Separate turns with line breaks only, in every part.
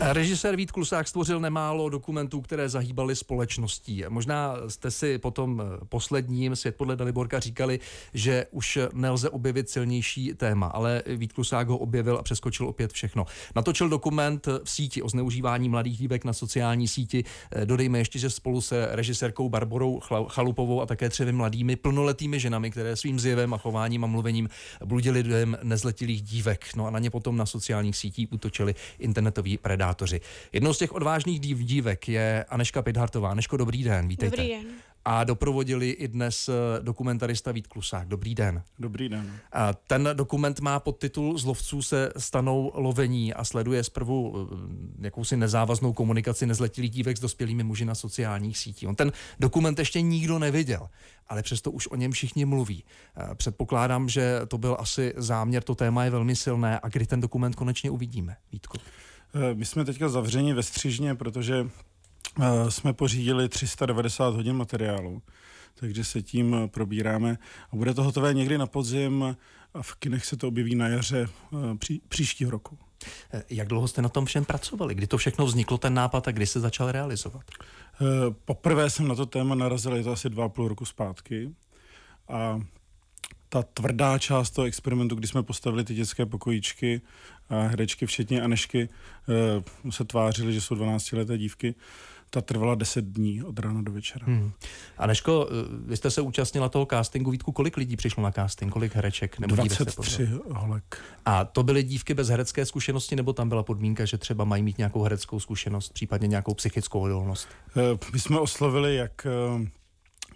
Režisér Vít Klusák stvořil nemálo dokumentů, které zahýbaly společností. Možná jste si potom eh, posledním svět podle Daliborka říkali, že už nelze objevit silnější téma, ale Vít Klusák ho objevil a přeskočil opět všechno. Natočil dokument v síti o zneužívání mladých dívek na sociální síti. Eh, dodejme ještě, že spolu se režisérkou Barborou Chalupovou a také třemi mladými plnoletými ženami, které svým zjevem a chováním a mluvením bludili dojem nezletilých dívek. No a na ně potom na sociálních sítích útočili internetoví predátoři predátoři. Jednou z těch odvážných dív, dívek je Aneška Pidhartová. Aneško, dobrý den, vítejte. Dobrý den. A doprovodili i dnes eh, dokumentarista Vít Klusák. Dobrý den.
Dobrý den.
A ten dokument má podtitul Zlovců se stanou lovení a sleduje zprvu eh, jakousi nezávaznou komunikaci nezletilých dívek s dospělými muži na sociálních sítích. On ten dokument ještě nikdo neviděl, ale přesto už o něm všichni mluví. Eh, předpokládám, že to byl asi záměr, to téma je velmi silné. A kdy ten dokument konečně uvidíme, Vítko?
My jsme teďka zavřeni ve střižně, protože eh, jsme pořídili 390 hodin materiálu, takže se tím eh, probíráme a bude to hotové někdy na podzim a v kinech se to objeví na jaře eh, pří, příštího roku. Jak
dlouho jste na tom všem pracovali? Kdy to všechno vzniklo, ten nápad, a kdy se začal realizovat?
Poprvé jsem na to téma narazil, je to asi dva a půl roku zpátky. A ta tvrdá část toho experimentu, kdy jsme postavili ty dětské pokojíčky a herečky, včetně Anešky, eh, se tvářily, že jsou 12-leté dívky, ta trvala 10 dní od rána do večera. Hmm.
Aneško, eh, vy jste se účastnila toho castingu, Vítku, kolik lidí přišlo na casting, kolik hereček? Nebo 23 holek. A to byly dívky bez herecké zkušenosti, nebo tam byla podmínka, že třeba mají mít nějakou hereckou zkušenost, případně nějakou psychickou odolnost?
Eh, my jsme oslovili jak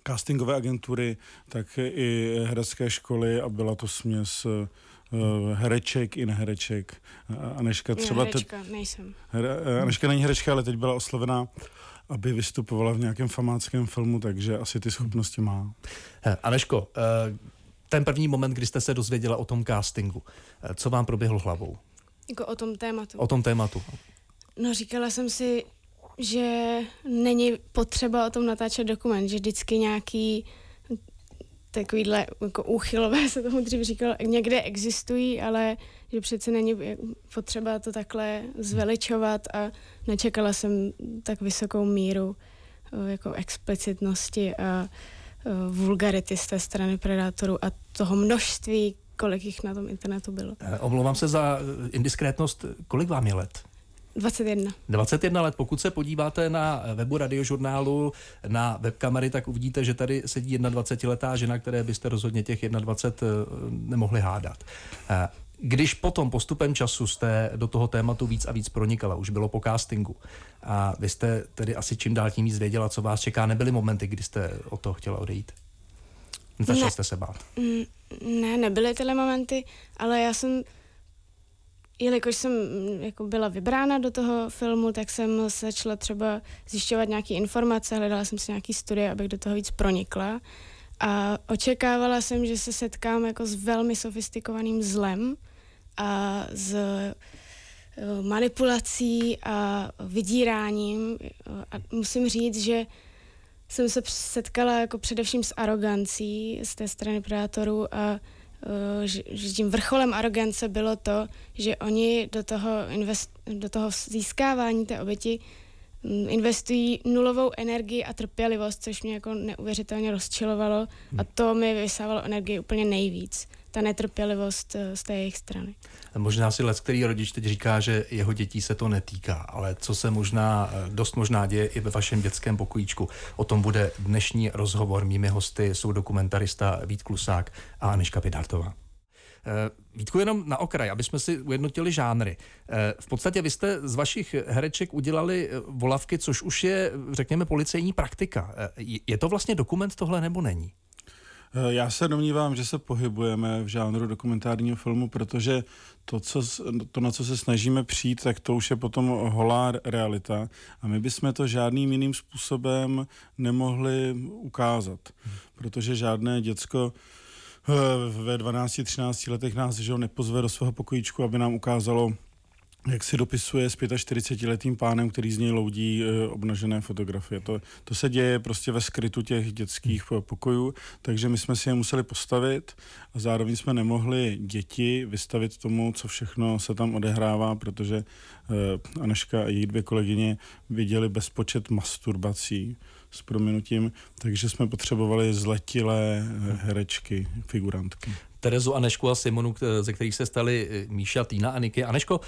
castingové agentury, tak i herecké školy a byla to směs eh, eh, hereček i nehereček. Aneška třeba... Herečka, te... nejsem. Eh, Aneška není herečka, ale teď byla oslovená aby vystupovala v nějakém famáckém filmu, takže asi ty schopnosti má. He, Aneško, ten první
moment, kdy jste se dozvěděla o tom castingu, co vám proběhlo hlavou?
Jako o tom tématu. O tom tématu. No říkala jsem si, že není potřeba o tom natáčet dokument, že vždycky nějaký takovýhle jako úchylové se tomu dřív říkalo, někde existují, ale že přece není potřeba to takhle zveličovat a nečekala jsem tak vysokou míru eh, jako explicitnosti a eh, vulgarity z té strany predátorů a toho množství, kolik jich na tom internetu bylo.
Eh, omlouvám se za indiskrétnost, kolik vám je let? 21. 21 let. Pokud se podíváte na webu radiožurnálu, na webkamery, tak uvidíte, že tady sedí 21-letá žena, které byste rozhodně těch 21 eh, nemohli hádat. Eh, když potom postupem času jste do toho tématu víc a víc pronikala, už bylo po castingu, a vy jste tedy asi čím dál tím víc věděla, co vás čeká, nebyly momenty, kdy jste o to chtěla odejít? Začala ne, jste se bát?
Mm, ne, nebyly tyhle momenty, ale já jsem jelikož jsem mm, jako byla vybrána do toho filmu, tak jsem se začala třeba zjišťovat nějaké informace, hledala jsem si nějaké studie, abych do toho víc pronikla. A očekávala jsem, že se setkám jako s velmi sofistikovaným zlem a s e, manipulací a vydíráním. A musím říct, že jsem se setkala jako především s arogancí z té strany predátorů a Eh, že, tím vrcholem arogance bylo to, že oni do toho, invest, do toho získávání té oběti mm, investují nulovou energii a trpělivost, což mě jako neuvěřitelně rozčilovalo a hmm. to mi vysávalo energii úplně nejvíc ta netrpělivost eh, z té jejich strany.
Možná si let, který rodič teď říká, že jeho dětí se to netýká, ale co se možná, eh, dost možná děje i ve vašem dětském pokojíčku. O tom bude dnešní rozhovor. Mými hosty jsou dokumentarista Vít Klusák a Aneška Pidartová. Eh, Vítku, jenom na okraj, aby jsme si ujednotili žánry. V podstatě vy jste z vašich hereček udělali volavky, což už je, řekněme, policejní praktika. Je to vlastně dokument tohle nebo není?
Eh, já se domnívám, že se pohybujeme v žánru dokumentárního filmu, protože to, co, to, na co se snažíme přijít, tak to už je potom holá realita a my bychom to žádným jiným způsobem nemohli ukázat, protože žádné děcko eh, ve 12-13 letech nás že nepozve do svého pokojíčku, aby nám ukázalo jak si dopisuje s 45-letým pánem, který z něj loudí e, obnažené fotografie. To, to se děje prostě ve skrytu těch dětských pokojů, takže my jsme si je museli postavit a zároveň jsme nemohli děti vystavit tomu, co všechno se tam odehrává, protože e, eh, Aneška a její dvě kolegyně viděli bezpočet masturbací s prominutím, takže jsme potřebovali zletilé eh, herečky, figurantky.
Terezu, Anešku a Simonu, ze kterých se stali eh, Míša, Týna a Niky. Aneško,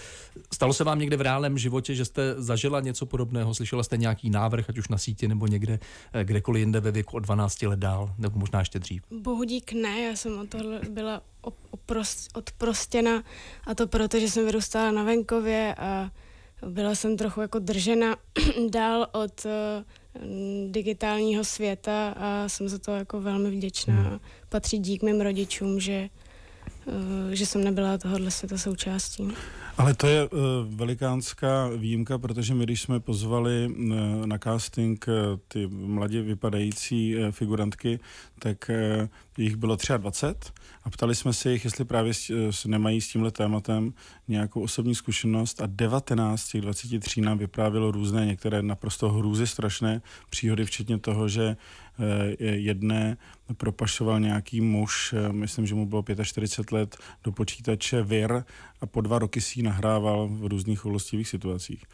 stalo se vám někde v reálném životě, že jste zažila něco podobného? Slyšela jste nějaký návrh, ať už na síti nebo někde, eh, kdekoliv jinde ve věku od 12 let dál, nebo možná ještě dřív?
Bohudík ne, já jsem od toho byla oprost, odprostěna a to proto, že jsem vyrůstala na venkově a byla jsem trochu jako držena dál od eh, digitálního světa a jsem za to jako velmi vděčná. Hmm. Patří dík mým rodičům, že Eh, že jsem nebyla tohohle světa součástí.
Ale to je uh, velikánská výjimka, protože my, když jsme pozvali uh, na casting uh, ty mladě vypadající uh, figurantky, tak uh, jich bylo 23 a ptali jsme se jich, jestli právě s, uh, nemají s tímhle tématem nějakou osobní zkušenost a 19 z těch 23 nám vyprávělo různé, některé naprosto hrůzy strašné příhody, včetně toho, že Eh, jedné propašoval nějaký muž, eh, myslím, že mu bylo 45 let, do počítače vir a po dva roky si ji nahrával v různých holostivých situacích.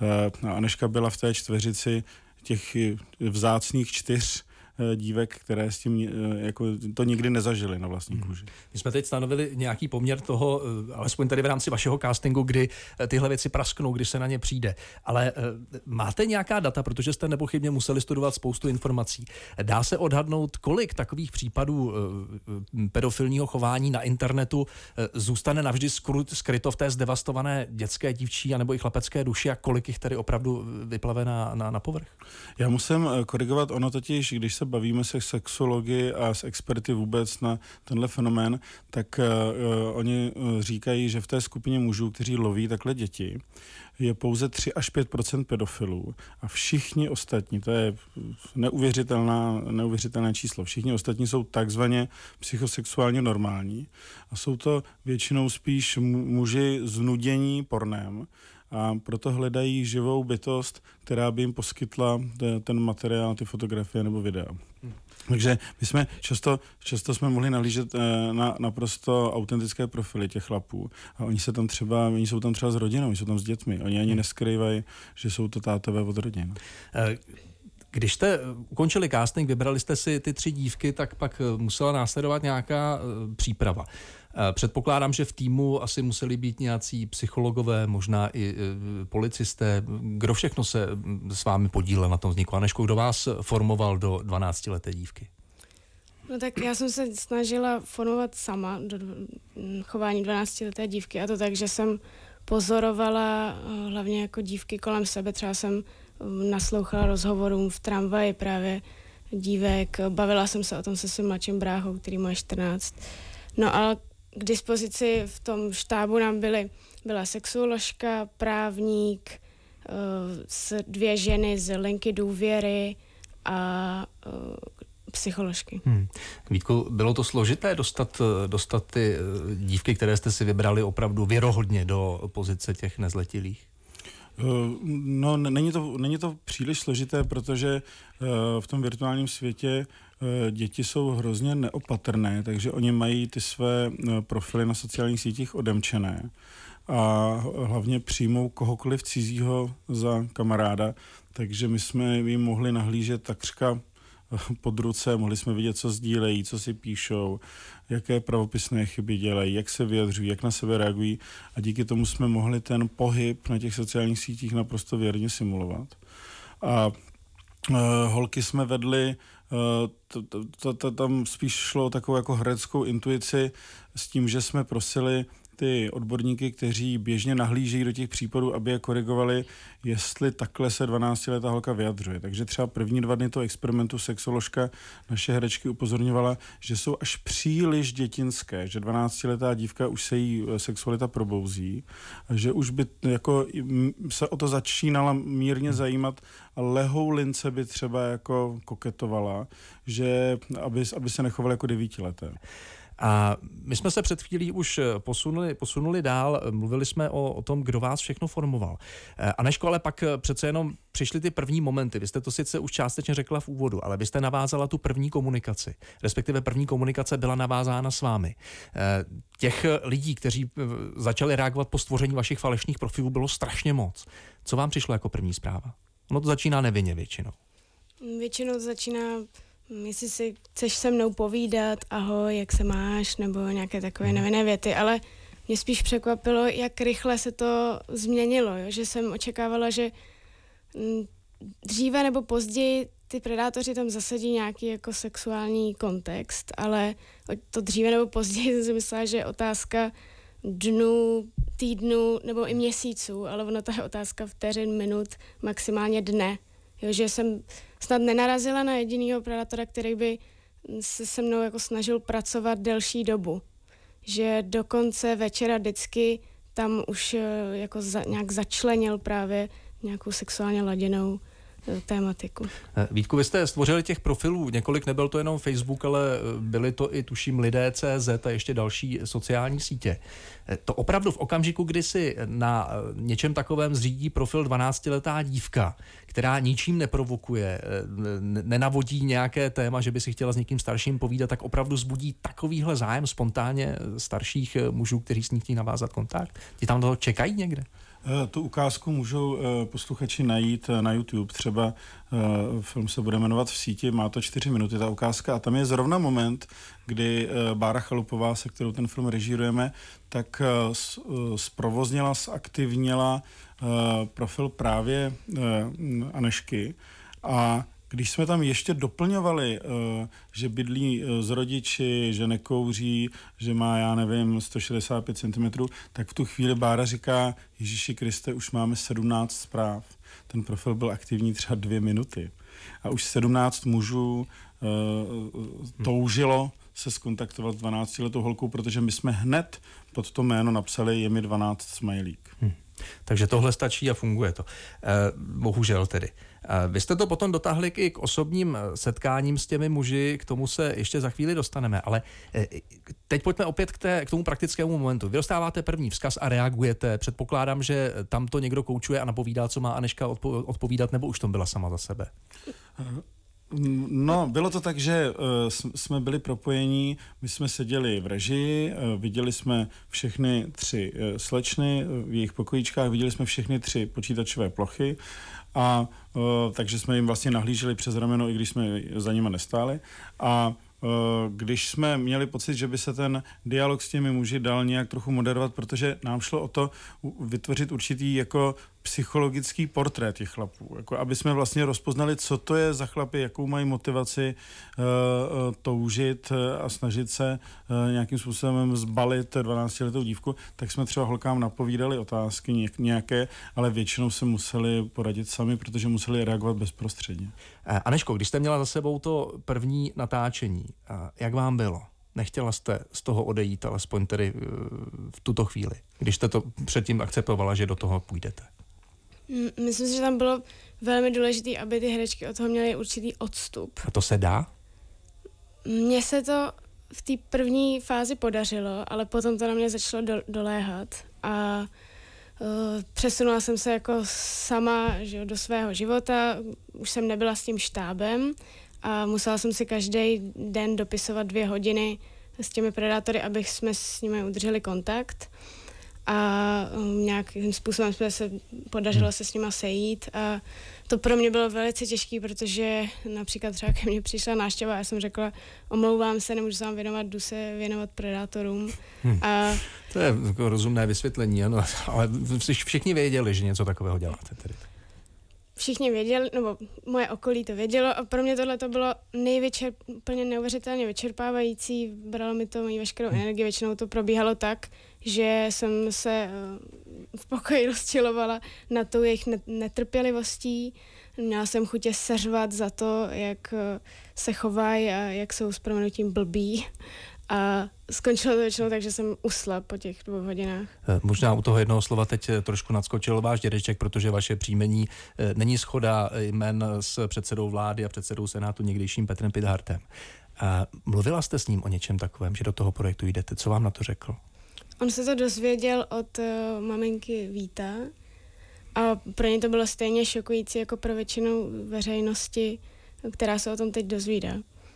Eh, no a Aneška byla v té čtveřici těch vzácných čtyř Eh, dívek, které s tím eh, jako, to nikdy nezažili na vlastní hmm. kůži.
My jsme teď stanovili nějaký poměr toho, eh, alespoň tady v rámci vašeho castingu, kdy tyhle věci prasknou, kdy se na ně přijde. Ale máte nějaká data, protože jste nepochybně museli studovat spoustu informací. Dá se odhadnout, kolik takových případů pedofilního chování na internetu zůstane navždy skryto v té zdevastované dětské, dívčí anebo
i chlapecké duši a kolik jich tady opravdu vyplave na, na, na povrch? Já musím korigovat, ono totiž, když se bavíme se sexologi a s experty vůbec na tenhle fenomén, tak uh, oni eh, říkají, že v té skupině mužů, kteří loví takhle děti, je pouze 3 až 5 pedofilů a všichni ostatní, to je neuvěřitelná, neuvěřitelné číslo, všichni ostatní jsou takzvaně psychosexuálně normální a jsou to většinou spíš muži znudění pornem, a proto hledají živou bytost, která by jim poskytla eh, ten materiál, ty fotografie nebo videa. Hm. Takže my jsme často, často jsme mohli nalížet eh, na naprosto autentické profily těch chlapů. A oni se tam třeba, oni jsou tam třeba s rodinou, oni jsou tam s dětmi. Oni ani hm. neskrývají, že jsou to tátové od rodin. Eh, když jste
ukončili casting, vybrali jste si ty tři dívky, tak pak musela následovat nějaká příprava. Eh, předpokládám, že v týmu asi museli být nějací psychologové, možná i eh, policisté. Kdo všechno se mm, s vámi podílel na tom vzniku? Anežko, kdo vás formoval do 12-leté dívky?
No tak já jsem se snažila formovat sama do mm, chování 12-leté dívky a to tak, že jsem pozorovala eh, hlavně jako dívky kolem sebe. Třeba jsem mm, naslouchala rozhovorům v tramvaji právě dívek, bavila jsem se o tom se svým mladším bráhou, který má 14. No a k dispozici v tom štábu nám byly, byla sexuoložka, právník, eh, s dvě ženy z linky důvěry a eh, psycholožky. Hmm.
Vítku, bylo to složité dostat, eh, dostat ty dívky, které jste si vybrali opravdu věrohodně do pozice těch nezletilých?
No, není to, není to příliš složité, protože v tom virtuálním světě Eh, děti jsou hrozně neopatrné, takže oni mají ty své eh, profily na sociálních sítích odemčené a hlavně přijmou kohokoliv cizího za kamaráda, takže my jsme jim mohli nahlížet takřka eh, pod ruce, mohli jsme vidět, co sdílejí, co si píšou, jaké pravopisné chyby dělají, jak se vyjadřují, jak na sebe reagují a díky tomu jsme mohli ten pohyb na těch sociálních sítích naprosto věrně simulovat. A holky jsme vedli Eh, tam spíš šlo o takovou jako hereckou intuici s tím, že jsme prosili ty odborníky, kteří běžně nahlížejí do těch případů, aby je korigovali, jestli takhle se 12-letá holka vyjadřuje. Takže třeba první dva dny toho experimentu sexoložka naše herečky upozorňovala, že jsou až příliš dětinské, že 12-letá dívka už se jí eh, sexualita probouzí, že už by jako se o to začínala mírně zajímat a lehou lince by třeba jako koketovala, že aby, aby se nechovala jako devítileté. A
my jsme se před chvílí už eh, posunuli, posunuli dál, mluvili jsme o, o tom, kdo vás všechno formoval. Eh, A na škole pak eh, přece jenom přišly ty první momenty. Vy jste to sice už částečně řekla v úvodu, ale vy jste navázala tu první komunikaci. Respektive první komunikace byla navázána s vámi. Těch lidí, kteří začali reagovat po stvoření vašich falešných profilů, bylo strašně moc. Co vám přišlo jako první zpráva? No to začíná nevinně většinou.
Většinou to začíná Jestli si chceš se mnou povídat, ahoj, jak se máš, nebo nějaké takové mhm. nevinné věty, ale mě spíš překvapilo, jak rychle se to změnilo, jo? že jsem očekávala, že mm, dříve nebo později ty predátoři tam zasadí nějaký jako sexuální kontext, ale to dříve nebo později jsem si myslela, že je otázka dnu, týdnu nebo i měsíců, ale ono ta je otázka vteřin, minut, maximálně dne. Jo, že jsem snad nenarazila na jedinýho predátora, který by se se mnou jako snažil pracovat delší dobu. Že do konce večera vždycky tam už eh, jako za, nějak začlenil právě nějakou sexuálně laděnou Eh, tématiku.
Eh, Vítku, vy jste stvořili těch profilů několik, nebyl to jenom Facebook, ale eh, byly to i tuším lidé CZ a ještě další sociální sítě. To opravdu v okamžiku, kdy si na něčem takovém zřídí profil 12-letá dívka, která ničím neprovokuje, nenavodí nějaké téma, že by si chtěla s někým starším povídat, tak opravdu zbudí takovýhle zájem spontánně
starších mužů, kteří s ní chtějí navázat kontakt? Ti tam toho čekají někde? Eh, tu ukázku můžou eh, posluchači najít eh, na YouTube. Třeba film se bude jmenovat V síti, má to čtyři minuty ta ukázka a tam je zrovna moment, kdy Bára Chalupová, se kterou ten film režírujeme, tak zprovoznila, zaktivnila profil právě Anešky a když jsme tam ještě doplňovali, eh, že bydlí eh, s rodiči, že nekouří, že má, já nevím, 165 cm, tak v tu chvíli Bára říká, Ježíši Kriste, už máme 17 zpráv. Ten profil byl aktivní třeba dvě minuty. A už 17 mužů eh, toužilo se skontaktovat s 12-letou holkou, protože my jsme hned pod to jméno napsali, je mi 12 smajlík. Hmm.
Takže tohle stačí a funguje to. Eh, bohužel tedy. Vy jste to potom dotáhli i k osobním eh, setkáním s těmi muži, k tomu se ještě za chvíli dostaneme, ale eh, teď pojďme opět k, té, k tomu praktickému momentu. Vy dostáváte první vzkaz a reagujete. Předpokládám, že eh, tam to někdo koučuje a napovídá, co má Aneška odpovídat, nebo už to byla sama za sebe.
Mm, no, bylo to tak, že uh, jsme byli propojení, my jsme seděli v režii, uh, viděli jsme všechny tři uh, slečny v jejich pokojíčkách, viděli jsme všechny tři počítačové plochy a takže jsme jim vlastně nahlíželi přes rameno, i když jsme za nima nestáli a když jsme měli pocit, že by se ten dialog s těmi muži dal nějak trochu moderovat, protože nám šlo o to vytvořit určitý jako psychologický portrét těch chlapů, jako aby jsme vlastně rozpoznali, co to je za chlapy, jakou mají motivaci uh, toužit eh, a snažit se uh, nějakým způsobem zbalit 12-letou dívku, tak jsme třeba holkám napovídali otázky nějaké, ale většinou se museli poradit sami, protože museli reagovat bezprostředně. Aneško, když jste měla za
sebou to první natáčení, jak vám bylo? Nechtěla jste z toho odejít, alespoň tedy v tuto chvíli, když jste to předtím akceptovala, že do toho půjdete?
Myslím si, že tam bylo velmi důležité, aby ty herečky od toho měly určitý odstup.
A to se dá?
Mně se to v té první fázi podařilo, ale potom to na mě začalo do, doléhat a uh, přesunula jsem se jako sama že jo, do svého života, už jsem nebyla s tím štábem a musela jsem si každý den dopisovat dvě hodiny s těmi predátory, abych jsme s nimi udrželi kontakt. Uh, a um, nějakým způsobem jsme se podařilo hmm. se s nima sejít a to pro mě bylo velice těžké, protože například třeba ke mně přišla náštěva a já jsem řekla, omlouvám se, nemůžu se vám věnovat, jdu se věnovat predátorům. Hmm. A,
to je jako rozumné vysvětlení, ano, ale všichni věděli, že něco takového děláte. Tedy
všichni věděli, nebo moje okolí to vědělo a pro mě tohle to bylo nejvyčer, úplně neuvěřitelně vyčerpávající, bralo mi to moji veškerou hm. energii, většinou to probíhalo tak, že jsem se eh, v pokoji rozčilovala na tou jejich netrpělivostí, měla jsem chutě seřvat za to, jak eh, se chovají a jak jsou s proměnutím blbí a skončilo to většinou tak, že jsem usla po těch dvou hodinách.
Eh, možná u toho jednoho slova teď eh, trošku nadskočil váš dědeček, protože vaše příjmení eh, není schoda jmen s předsedou vlády a předsedou senátu někdejším Petrem Pidhartem. A mluvila jste s ním o něčem takovém, že do toho projektu jdete. Co vám na to řekl?
On se to dozvěděl od maminky Víta a pro ně to bylo stejně šokující jako pro většinu veřejnosti, která se o tom teď dozvídá.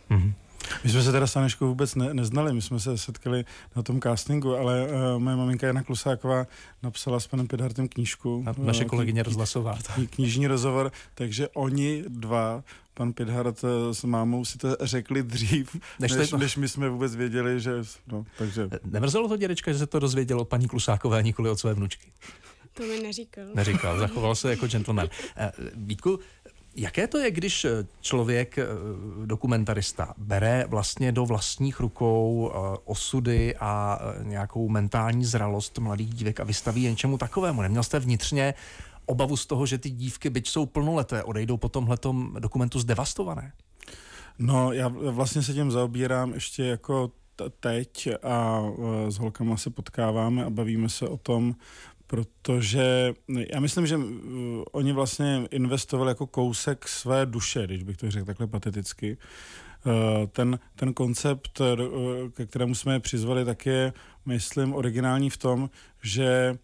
Mm-hmm. My jsme se teda s Aneškou vůbec ne, neznali, my jsme se setkali na tom castingu, ale uh, moje maminka Jana Klusáková napsala s panem Pidhartem knížku. Na, eh, naše kolegyně rozhlasová. Kni, knižní rozhovor, takže oni dva pan Pidhart eh, s mámou si to řekli dřív, než, než, to... než my jsme vůbec věděli, že... No, takže...
Nemrzelo to dědečka, že se to dozvědělo paní Klusákové, nikoli od své vnučky?
To mi neříkal. Neříkal, zachoval
se jako gentleman. Vítku, Jaké to je, když eh, člověk, eh, dokumentarista, bere vlastně do vlastních rukou eh, osudy a nějakou mentální zralost mladých dívek a vystaví jen něčemu takovému? Neměl jste vnitřně obavu z toho, že ty dívky, byť jsou plnoleté, odejdou po tomhletom dokumentu zdevastované?
No, já vlastně se tím zaobírám ještě jako teď a s holkama se potkáváme a bavíme se o tom, protože no, já myslím, že uh, oni vlastně investovali jako kousek své duše, když bych to řekl takhle pateticky. Uh, ten, ten koncept, uh, ke kterému jsme je přizvali, tak je, myslím, originální v tom, že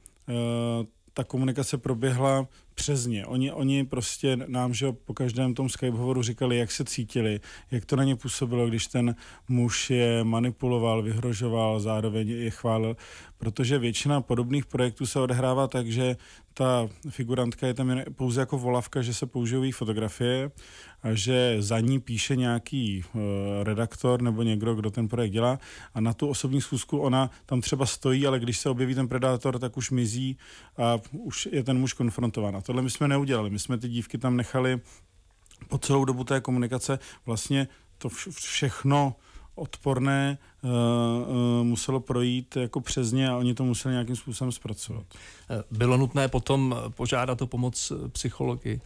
ta komunikace proběhla přesně. Oni, oni prostě nám, že po každém tom Skype hovoru říkali, jak se cítili, jak to na ně působilo, když ten muž je manipuloval, vyhrožoval, zároveň je chválil, protože většina podobných projektů se odehrává tak, že ta figurantka je tam jen pouze jako volavka, že se používají fotografie a že za ní píše nějaký uh, redaktor nebo někdo, kdo ten projekt dělá a na tu osobní schůzku ona tam třeba stojí, ale když se objeví ten predátor, tak už mizí a už je ten muž konfrontován. A Tohle my jsme neudělali. My jsme ty dívky tam nechali po celou dobu té komunikace vlastně to všechno odporné uh, uh, muselo projít jako přes ně a oni to museli nějakým způsobem zpracovat. Eh, bylo nutné potom požádat
o pomoc psychologi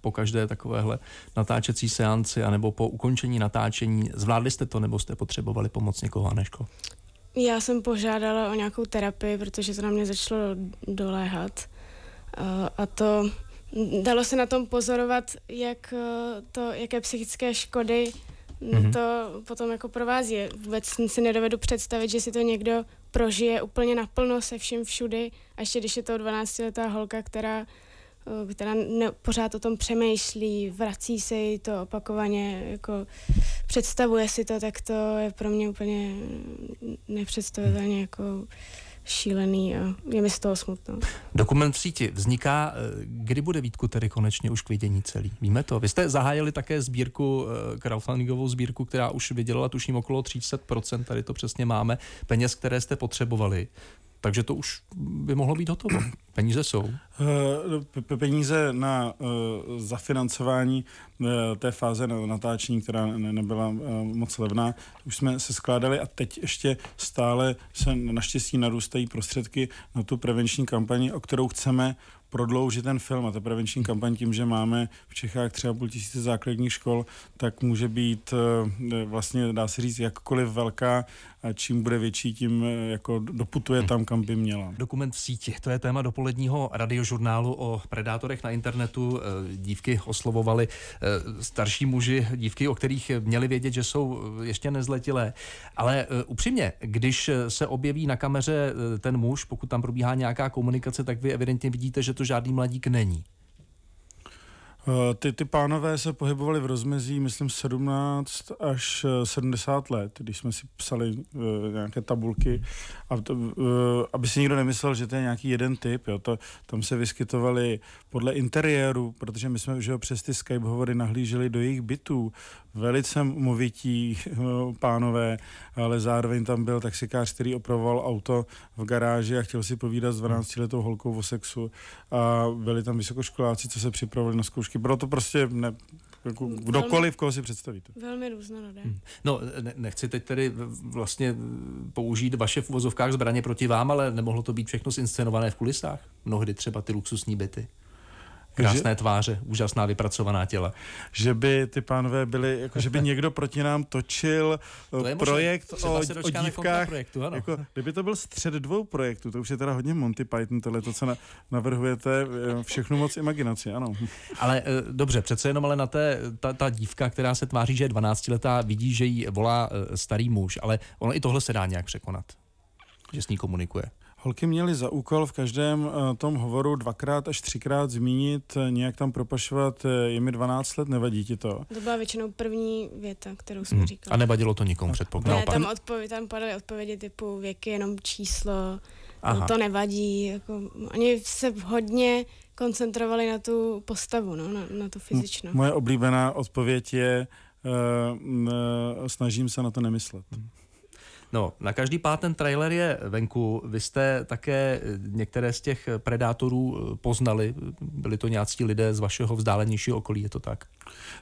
po každé takovéhle natáčecí seanci anebo po ukončení natáčení. Zvládli jste to nebo jste potřebovali pomoc někoho, Aneško?
Já jsem požádala o nějakou terapii, protože to na mě začalo doléhat. A to dalo se na tom pozorovat, jak eh, to, jaké psychické škody mm-hmm. to potom jako provází. Vůbec si nedovedu představit, že si to někdo prožije úplně naplno se vším všudy, a ještě když je to 12-letá holka, která, eh, která ne, pořád o tom přemýšlí, vrací se jí to opakovaně, jako představuje si to, tak to je pro mě úplně nepředstavitelně jako šílený a je mi z toho smutno.
Dokument v síti vzniká, eh, kdy bude Vítku tedy konečně už k vidění celý? Víme to? Vy jste zahájili také sbírku, eh, crowdfundingovou sbírku, která už vydělala tuším okolo 30%, tady to přesně máme, peněz, které jste potřebovali. Takže to už by mohlo být hotovo. Peníze jsou.
Eh, peníze na eh, zafinancování eh, té fáze natáčení, která nebyla moc levná, už jsme se skládali a teď ještě stále se naštěstí narůstají prostředky na tu prevenční kampani, o kterou chceme prodloužit ten film a ta prevenční kampaň tím, že máme v Čechách třeba půl tisíce základních škol, tak může být eh, vlastně, dá se říct, jakkoliv velká a čím bude větší, tím eh, jako doputuje hm. tam, kam by měla.
Dokument v síti, to je téma dopoledního
radiožurnálu
o predátorech na internetu. Eh, dívky oslovovali starší muži, dívky, o kterých měli vědět, že jsou ještě nezletilé. Ale upřímně, když se objeví na kameře ten muž, pokud tam probíhá nějaká komunikace, tak vy evidentně vidíte, že to to žádný mladík
není. Eh, ty, ty pánové se pohybovali v rozmezí, myslím, 17 až 70 eh, let, když jsme si psali uh, nějaké tabulky, a to, uh, aby si nikdo nemyslel, že to je nějaký jeden typ. Jo. To, tam se vyskytovali podle interiéru, protože my jsme už přes ty Skype hovory nahlíželi do jejich bytů, velice movití pánové, ale zároveň tam byl taxikář, který opravoval auto v garáži a chtěl si povídat s 12 letou holkou o sexu a byli tam vysokoškoláci, co se připravovali na zkoušky. Bylo to prostě ne, jako kdokoliv, koho si představíte.
Velmi různorodé. No, hmm.
no, ne, nechci teď tedy vlastně použít vaše v uvozovkách zbraně proti vám, ale nemohlo to být všechno zinscenované v kulisách? Mnohdy třeba ty luxusní byty krásné že,
tváře, úžasná vypracovaná těla. Že by ty pánové byli, jako že by někdo proti nám točil eh, to možný, projekt možná, o, o dívkách. Projektu, ano. Jako, kdyby to byl střed dvou projektů, to už je teda hodně Monty Python, tohle to, co na, navrhujete, eh, všechno moc imaginaci, ano.
Ale eh, dobře, přece jenom ale na té, ta, ta dívka, která se tváří, že je 12 letá, vidí, že jí volá starý muž, ale ono i tohle se dá nějak překonat, že s ní komunikuje.
Holky měly za úkol v každém eh, tom hovoru dvakrát až třikrát zmínit, eh, nějak tam propašovat, je mi 12 let, nevadí ti to?
To byla většinou první věta, kterou jsem hmm. říkala. A nevadilo
to nikomu předpokládám. Ne, tam,
odpověd, tam padaly odpovědi typu věky, jenom číslo, no Aha. No to nevadí. Jako, oni se hodně koncentrovali na tu postavu, no, na, na tu fyzičnou. Moje
oblíbená odpověď je, uh, uh, snažím se na to nemyslet. Hmm. No,
na každý pád ten trailer je venku. Vy jste také eh, některé z těch eh, predátorů eh, poznali.
Byli to nějací lidé z vašeho vzdálenějšího okolí, je to tak?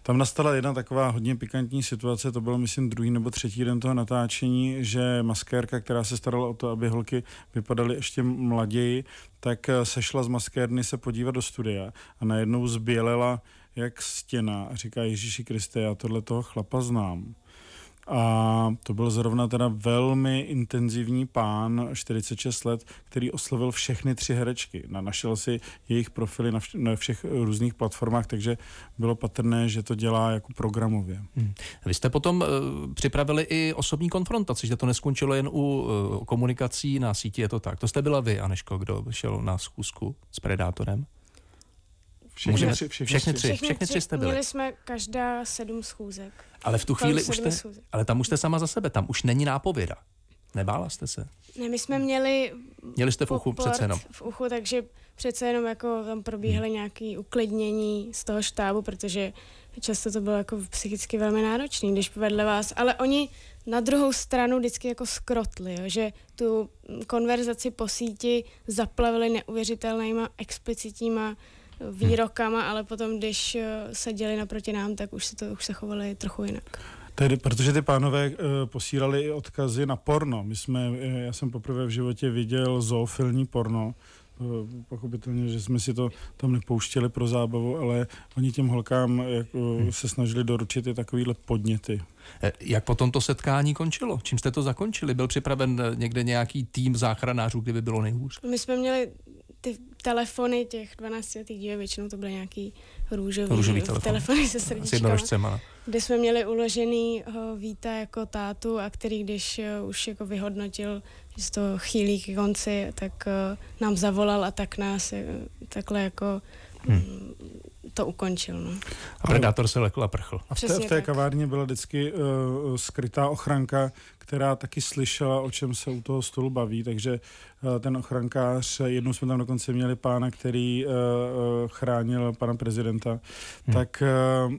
Tam nastala jedna taková hodně pikantní situace, to byl myslím druhý nebo třetí den toho natáčení, že maskérka, která se starala o to, aby holky vypadaly ještě mlaději, tak sešla z maskérny se podívat do studia a najednou zbělela jak stěna a říká Ježíši Kriste, já tohle toho chlapa znám. A to byl zrovna teda velmi intenzivní pán, 46 let, který oslovil všechny tři herečky. Našel si jejich profily na, všech různých platformách, takže bylo patrné, že to dělá jako programově.
Hmm.
Vy jste potom uh, připravili i osobní konfrontaci, že to neskončilo jen u uh, komunikací na síti, je to tak. To jste byla vy, Aneško, kdo šel na schůzku s Predátorem? Všechny, Můžeme, tři, všechny, všechny, tři, všechny, všechny tři jste byli. Měli
jsme každá sedm schůzek.
Ale v tu chvíli už jste, schůzek. ale tam už jste sama za sebe, tam už není nápověda. Nebála jste se?
Ne, my jsme měli...
Měli jste v uchu přece jenom.
V uchu, takže přece jenom jako tam probíhaly hmm. nějaké uklidnění z toho štábu, protože často to bylo jako psychicky velmi náročné, když povedle vás, ale oni na druhou stranu vždycky jako skrotli, jo, že tu konverzaci po síti zaplavili neuvěřitelnýma explicitníma výrokama, hmm. ale potom, když eh, seděli naproti nám, tak už se, to, už se chovali trochu jinak.
Tedy, protože ty pánové e, posílali i odkazy na porno. My jsme, e, já jsem poprvé v životě viděl zoofilní porno, pochopitelně, že jsme si to tam nepouštěli pro zábavu, ale oni těm holkám jako se snažili doručit i takovýhle podněty.
Jak potom to setkání končilo? Čím jste to zakončili? Byl připraven někde nějaký tým záchranářů, kdyby bylo nejhůř?
My jsme měli ty telefony těch 12 letých dívek, většinou to byly nějaký růžový, růžový telefon. telefony se srdíčkama, no. kde jsme měli uložený ho eh, Víta jako tátu a který, když eh, už jako vyhodnotil, že to chýlí k konci, tak eh, nám zavolal a tak nás takhle jako Hmm to ukončil. No.
A predátor se lekl a prchl.
A v té, v té
kavárně byla vždycky uh, skrytá ochranka, která taky slyšela, o čem se u toho stolu baví, takže eh, ten ochrankář, jednou jsme tam dokonce měli pána, který uh, chránil pana prezidenta, hmm. tak uh,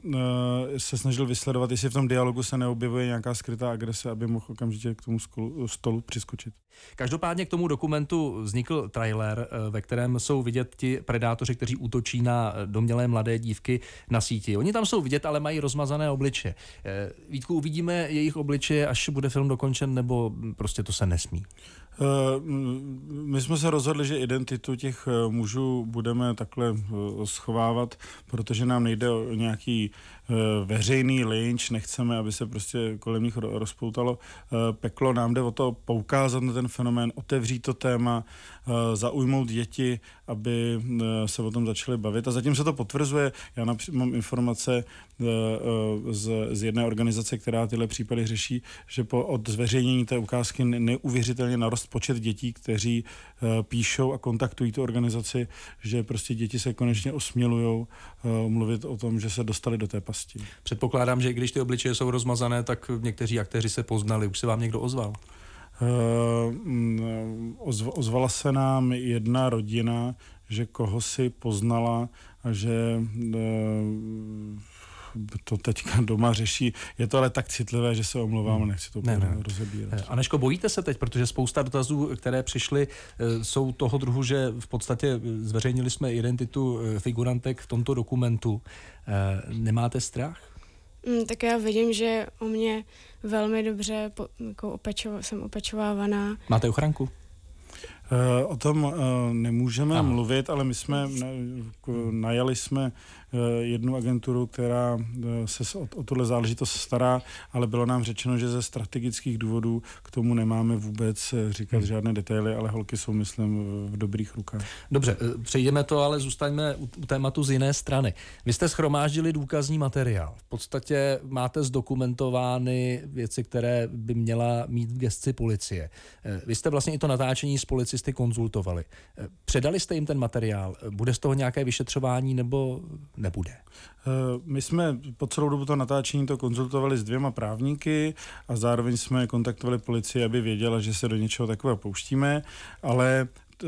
se snažil vysledovat, jestli v tom dialogu se neobjevuje nějaká skrytá agrese, aby mohl okamžitě k tomu skolu, stolu přiskočit.
Každopádně k tomu dokumentu vznikl trailer, ve kterém jsou vidět ti predátoři, kteří útočí útočí na domělé mladé dívky na síti. Oni tam jsou vidět, ale mají rozmazané obliče. Eh,
Vítku, uvidíme jejich obličeje, až bude film dokončen, nebo prostě to se nesmí? Eh, my jsme se rozhodli, že identitu těch eh, mužů budeme takhle eh, schovávat, protože nám nejde o nějaký veřejný lynč, nechceme, aby se prostě kolem nich rozpoutalo peklo. Nám jde o to poukázat na ten fenomén, otevřít to téma, zaujmout děti, aby se o tom začaly bavit. A zatím se to potvrzuje. Já mám informace Eh, eh, z, z jedné organizace, která tyhle případy řeší, že po, od zveřejnění té ukázky neuvěřitelně narost počet dětí, kteří eh, píšou a kontaktují tu organizaci, že prostě děti se konečně osmělují mluvit o tom, že se dostali do té pasti.
Předpokládám, že když ty obličeje jsou rozmazané, tak někteří aktéři se poznali. Už se vám někdo ozval?
Mm, ozv, ozvala se nám jedna rodina, že koho si poznala a že to teďka doma řeší. Je to ale tak citlivé, že se omlouvám, hmm. nechci to ne, ne. rozebírat. Eh,
Aneško, bojíte se teď, protože spousta dotazů, které přišly, eh, jsou toho druhu, že v podstatě eh, zveřejnili jsme identitu figurantek v tomto dokumentu. Nemáte strach?
Hmm, tak já vidím, že o mě velmi dobře po, jako opečo, jsem opečovávaná.
Máte ochranku?
O tom nemůžeme Aha. mluvit, ale my jsme jako najali jsme Eh, jednu agenturu, která eh, se o, o tuhle záležitost stará, ale bylo nám řečeno, že ze strategických důvodů k tomu nemáme vůbec eh, říkat hmm. žádné detaily, ale holky jsou, myslím, v dobrých rukách.
Dobře, přejdeme to, ale zůstaňme u tématu z jiné strany. Vy jste schromáždili důkazní materiál. V podstatě máte zdokumentovány věci, které by měla mít v gesci policie. Vy jste vlastně i to natáčení s policisty konzultovali. Předali jste jim ten materiál? Bude z toho nějaké vyšetřování nebo nebude? Eh,
my jsme po celou dobu to natáčení to konzultovali s dvěma právníky a zároveň jsme kontaktovali policii, aby věděla, že se do něčeho takového pouštíme, ale eh,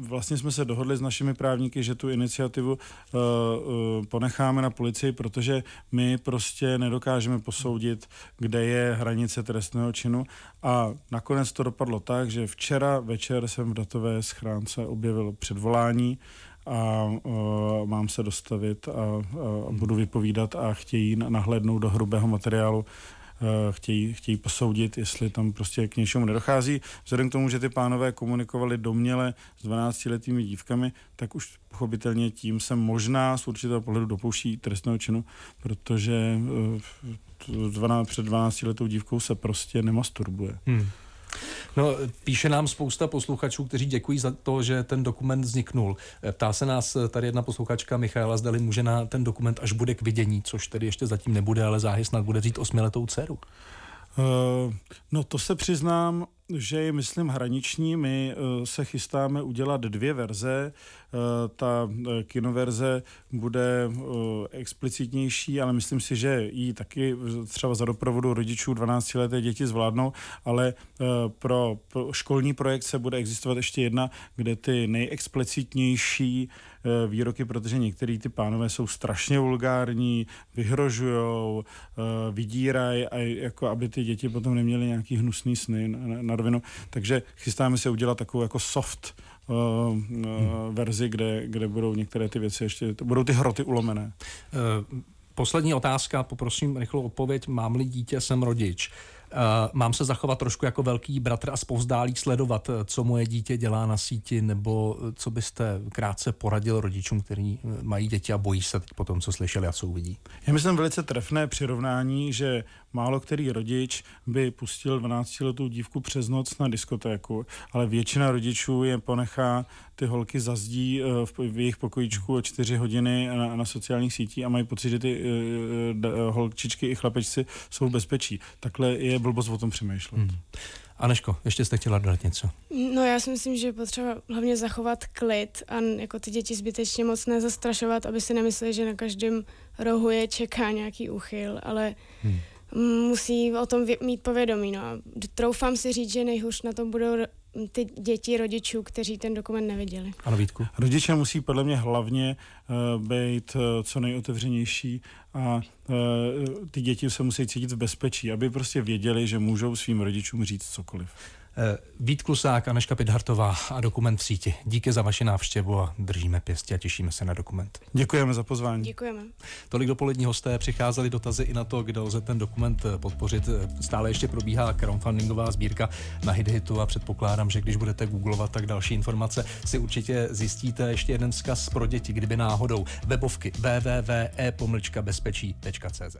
vlastně jsme se dohodli s našimi právníky, že tu iniciativu eh, ponecháme na policii, protože my prostě nedokážeme posoudit, kde je hranice trestného činu. A nakonec to dopadlo tak, že včera večer jsem v datové schránce objevil předvolání a uh, mám se dostavit a, a budu vypovídat a chtějí nahlédnout do hrubého materiálu, uh, chtějí, chtějí posoudit, jestli tam prostě k něčemu nedochází. Vzhledem k tomu, že ty pánové komunikovali domněle s 12-letými dívkami, tak už pochopitelně tím se možná z určitého pohledu dopouští trestného činu, protože uh, eh, 12, před 12 letou dívkou se prostě nemasturbuje. Hmm. No,
píše nám spousta posluchačů, kteří děkují za to, že ten dokument vzniknul. Eh, ptá se nás eh, tady jedna posluchačka Michaela, zdali může na ten dokument až bude k vidění, což tedy ještě zatím nebude, ale záhy snad bude říct
osmiletou dceru. Uh, no to se přiznám, že je, myslím, hraniční. My eh, se chystáme udělat dvě verze. Eh, ta eh, kinoverze bude explicitnější, ale myslím si, že ji taky třeba za doprovodu rodičů 12-leté děti zvládnou, ale pro školní projekce bude existovat ještě jedna, kde ty nejexplicitnější Eh, výroky, protože některý ty pánové jsou strašně vulgární, vyhrožujou, eh, vydírají, a jako aby ty děti potom neměly nějaký hnusný sny na, rovinu. Takže chystáme se udělat takovou jako soft Uh, uh, hmm. verzi, kde, kde budou některé ty věci ještě, to budou ty hroty ulomené.
Uh, poslední otázka, poprosím rychlou odpověď. Mám-li dítě, jsem rodič. Uh, Eh, mám se zachovat trošku jako velký bratr a spouzdálí sledovat, eh, co moje dítě dělá na síti, nebo eh, co byste krátce poradil rodičům, kteří mají děti a bojí se teď po tom, co slyšeli a co uvidí?
Já myslím velice trefné přirovnání, že málo který rodič by pustil 12-letou dívku přes noc na diskotéku, ale většina rodičů je ponechá ty holky zazdí v jejich pokojíčku o čtyři hodiny na, na sociálních sítích a mají pocit, že ty holčičky i chlapečci jsou v bezpečí. Takhle je je blbost o tom přemýšlet. Hmm. Aneško, ještě jste chtěla dodat něco?
No já si myslím, že je potřeba hlavně zachovat klid a jako ty děti zbytečně moc nezastrašovat, aby si nemysleli, že na každém rohu je čeká nějaký uchyl, ale hmm musí o tom mít povědomí. No. Troufám si říct, že nejhůř na tom budou ty děti rodičů, kteří ten dokument neviděli.
Ano, Vítku. Rodiče musí podle mě hlavně uh, být uh, co nejotevřenější a uh, ty děti se musí cítit v bezpečí, aby prostě věděli, že můžou svým rodičům říct cokoliv. Eh, Vít Klusák,
Aneška Pidhartová a dokument v síti. Díky za vaši návštěvu a držíme pěstě a těšíme se na dokument. Děkujeme za pozvání. Děkujeme. Tolik dopolední hosté přicházeli dotazy i na to, kde lze ten dokument eh, podpořit. Eh, stále ještě probíhá crowdfundingová sbírka na HitHitu a předpokládám, že když budete googlovat, tak další informace si určitě zjistíte. Ještě jeden vzkaz pro děti, kdyby náhodou
webovky www.e-bezpečí.cz